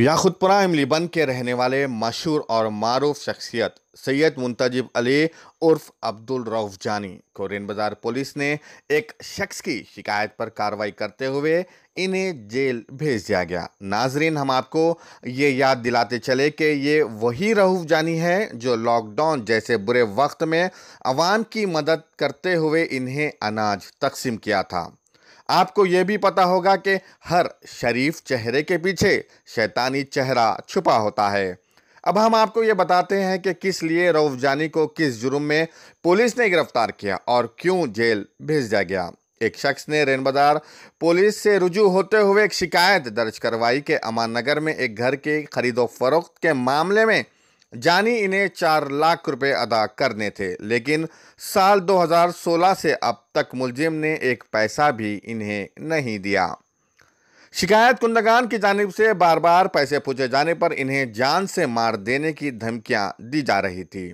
याखुद prime लिबन के रहने वाले मशहूर और मरूफ शख्सियत सैयद मुंतजिब अली उर्फ अब्दुल रऊफ जानी को रेन बाज़ार पुलिस ने एक शख्स की शिकायत पर कार्रवाई करते हुए इन्हें जेल भेज दिया गया नाजरीन हम आपको ये याद दिलाते चले कि ये वही रऊफ जानी है जो लॉकडाउन जैसे बुरे वक्त में अवाम की मदद करते हुए इन्हें अनाज तकसीम किया था आपको ये भी पता होगा कि हर शरीफ चेहरे के पीछे शैतानी चेहरा छुपा होता है अब हम आपको ये बताते हैं कि किस लिए रऊफजानी को किस जुर्म में पुलिस ने गिरफ्तार किया और क्यों जेल भेज दिया गया एक शख्स ने रेन बाजार पुलिस से रुजू होते हुए एक शिकायत दर्ज करवाई कि अमान नगर में एक घर के खरीदो फरोख्त के मामले में जानी इन्हें चार लाख रुपए अदा करने थे लेकिन साल 2016 से अब तक मुलजिम ने एक पैसा भी इन्हें नहीं दिया शिकायत कुंदगान की जानब से बार बार पैसे पूछे जाने पर इन्हें जान से मार देने की धमकियां दी जा रही थी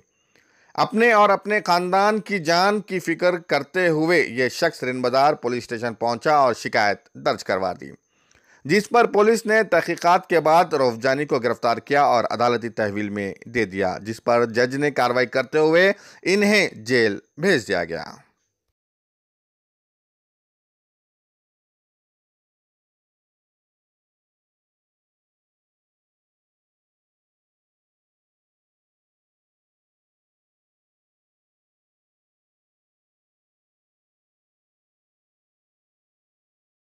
अपने और अपने खानदान की जान की फिक्र करते हुए ये शख्स रिन बाजार पुलिस स्टेशन पहुंचा और शिकायत दर्ज करवा दी जिस पर पुलिस ने तहकीकात के बाद रोफजानी को गिरफ्तार किया और अदालती तहवील में दे दिया जिस पर जज ने कार्रवाई करते हुए इन्हें जेल भेज दिया गया